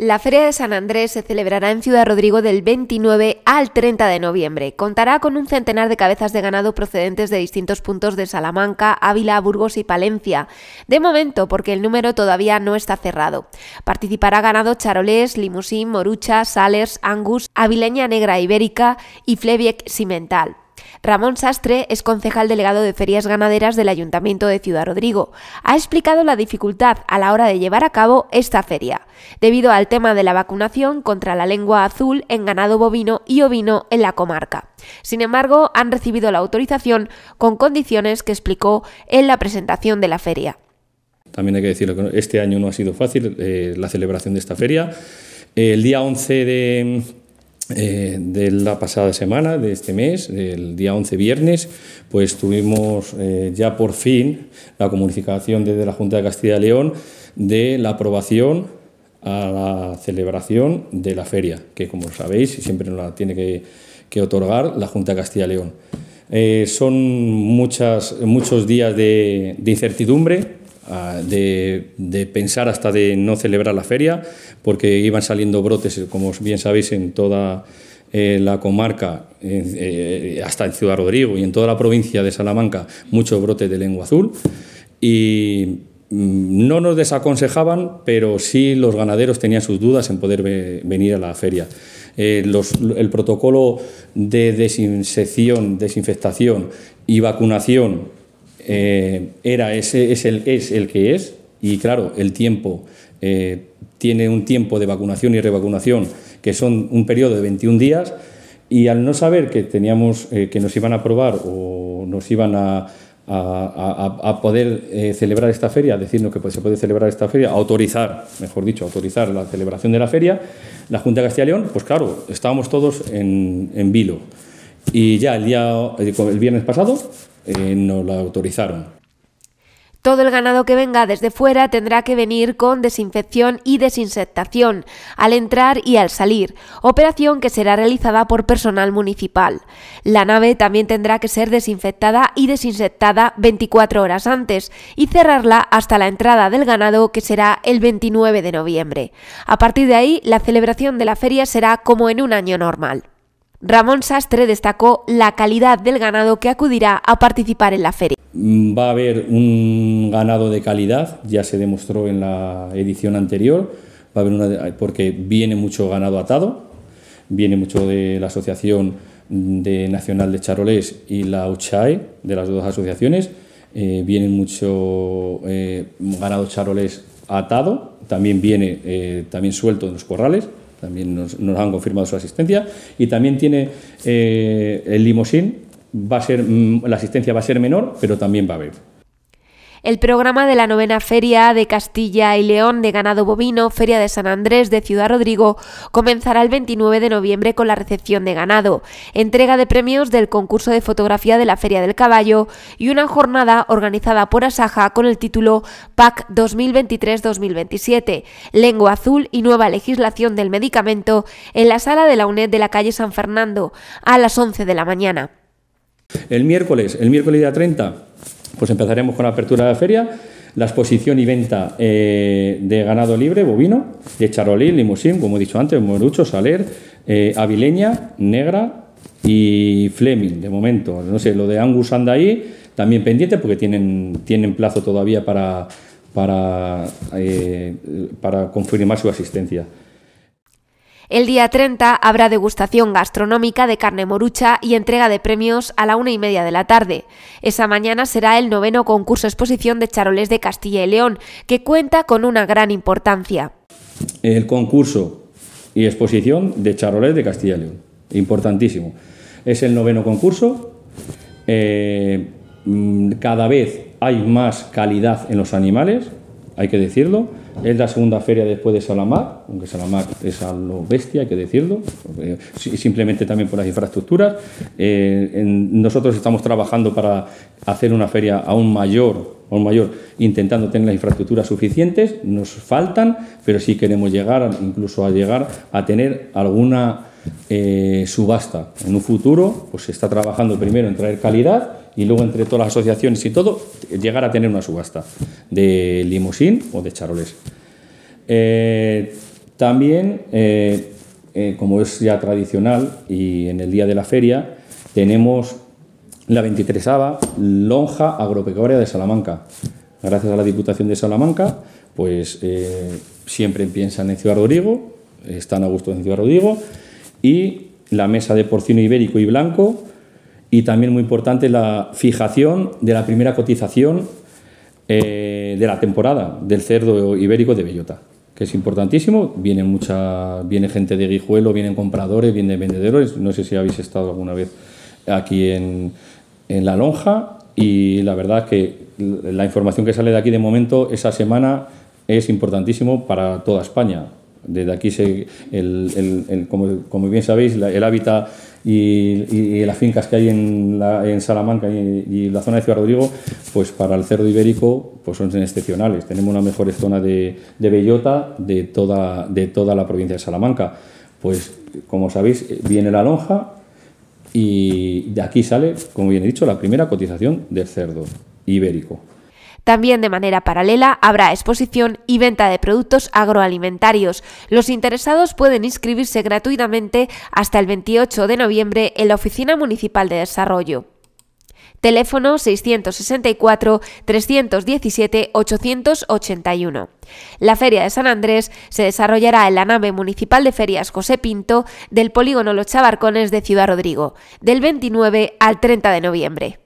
La Feria de San Andrés se celebrará en Ciudad Rodrigo del 29 al 30 de noviembre. Contará con un centenar de cabezas de ganado procedentes de distintos puntos de Salamanca, Ávila, Burgos y Palencia. De momento, porque el número todavía no está cerrado. Participará ganado charolés, limusín, morucha, salers, angus, avileña negra ibérica y flebiec simental. Ramón Sastre es concejal delegado de ferias ganaderas del Ayuntamiento de Ciudad Rodrigo. Ha explicado la dificultad a la hora de llevar a cabo esta feria, debido al tema de la vacunación contra la lengua azul en ganado bovino y ovino en la comarca. Sin embargo, han recibido la autorización con condiciones que explicó en la presentación de la feria. También hay que decirlo que este año no ha sido fácil eh, la celebración de esta feria. El día 11 de eh, de la pasada semana, de este mes, el día 11 viernes, pues tuvimos eh, ya por fin la comunicación desde la Junta de Castilla y León de la aprobación a la celebración de la feria, que como sabéis siempre nos la tiene que, otorgar la Junta de Castilla y León. Eh, son muchas, muchos días de incertidumbre, Ah, de, pensar hasta de no celebrar la feria, porque iban saliendo brotes, como bien sabéis, en toda la comarca, eh, hasta en Ciudad Rodrigo y en toda la provincia de Salamanca, muchos brotes de lengua azul. Y mm, no nos desaconsejaban, pero sí los ganaderos tenían sus dudas en poder venir a la feria. Eh, el protocolo de desinfección... desinfectación y vacunación eh, era ese, es, el, es el que es y claro, el tiempo eh, tiene un tiempo de vacunación y revacunación que son un periodo de 21 días y al no saber que teníamos eh, que nos iban a aprobar o nos iban a, poder celebrar esta feria, decirnos que pues, se puede celebrar esta feria, autorizar, mejor dicho, autorizar la celebración de la feria, la Junta de Castilla y León, pues claro, estábamos todos en, en vilo. Y ya el día, el viernes pasado, eh, no la autorizaron. Todo el ganado que venga desde fuera tendrá que venir con desinfección y desinsectación al entrar y al salir, operación que será realizada por personal municipal. La nave también tendrá que ser desinfectada y desinsectada 24 horas antes y cerrarla hasta la entrada del ganado que será el 29 de noviembre. A partir de ahí, la celebración de la feria será como en un año normal. Ramón Sastre destacó la calidad del ganado que acudirá a participar en la feria. Mm, va a haber un ganado de calidad, ya se demostró en la edición anterior, va a haber porque viene mucho ganado atado, viene mucho de la Asociación de Nacional de Charolés y la UCHAE, de las dos asociaciones, eh, viene mucho eh, ganado charolés atado, también viene eh, también suelto en los corrales, también nos, nos han confirmado su asistencia. Y también tiene eh, el limosín, va a ser, mm, la asistencia va a ser menor, pero también va a haber. El programa de la novena Feria de Castilla y León de Ganado Bovino, Feria de San Andrés de Ciudad Rodrigo, comenzará el 29 de noviembre con la recepción de ganado, entrega de premios del concurso de fotografía de la Feria del Caballo y una jornada organizada por Asaja con el título PAC 2023-2027, Lengua Azul y Nueva Legislación del Medicamento en la sala de la UNED de la calle San Fernando a las 11 de la mañana. El miércoles, el miércoles día 30 pues empezaremos con la apertura de la feria, la exposición y venta eh, de ganado libre, bovino, de Charolín, limusín, como he dicho antes, morucho, saler, eh, avileña, negra y Fleming, de momento. No sé, lo de Angus anda ahí, también pendiente, porque tienen, plazo todavía para, para eh, confirmar su asistencia. El día 30 habrá degustación gastronómica de carne morucha y entrega de premios a la una y media de la tarde. Esa mañana será el noveno concurso exposición de charolés de Castilla y León, que cuenta con una gran importancia. El concurso y exposición de charolés de Castilla y León, importantísimo. Es el noveno concurso. Eh, mm, cada vez hay más calidad en los animales, hay que decirlo es la segunda feria después de Salamac, aunque Salamac es algo bestia, hay que decirlo, simplemente también por las infraestructuras. Eh, nosotros estamos trabajando para hacer una feria aún mayor, mayor, intentando tener las infraestructuras suficientes. Nos faltan, pero sí queremos llegar, incluso a llegar a tener alguna eh, subasta. En un futuro, pues se está trabajando primero en traer calidad y luego entre todas las asociaciones y todo, llegar a tener una subasta de limusín o de charoles. Eh, también, eh, eh, como es ya tradicional y en el día de la feria, tenemos la 23 ava Lonja Agropecuaria de Salamanca. Gracias a la Diputación de Salamanca, pues siempre piensan en Ciudad Rodrigo, están a gusto en Ciudad Rodrigo, y la mesa de porcino ibérico y blanco y también muy importante la fijación de la primera cotización eh, de la temporada del cerdo ibérico de bellota, que es importantísimo. Viene, mucha, viene gente de Guijuelo, vienen compradores, vienen vendedores. No sé si habéis estado alguna vez aquí en, la lonja y la verdad es que la información que sale de aquí de momento esa semana es importantísimo para toda España. Desde aquí, como, como, bien sabéis, el hábitat y, las fincas que hay en, Salamanca y, la zona de Ciudad Rodrigo, pues para el cerdo ibérico pues son excepcionales. Tenemos una mejor zona de, bellota de toda, de toda la provincia de Salamanca. Pues como sabéis, viene la lonja y de aquí sale, como bien he dicho, la primera cotización del cerdo ibérico. También de manera paralela habrá exposición y venta de productos agroalimentarios. Los interesados pueden inscribirse gratuitamente hasta el 28 de noviembre en la Oficina Municipal de Desarrollo. Teléfono 664-317-881. La Feria de San Andrés se desarrollará en la nave municipal de ferias José Pinto del polígono Los Chabarcones de Ciudad Rodrigo, del 29 al 30 de noviembre.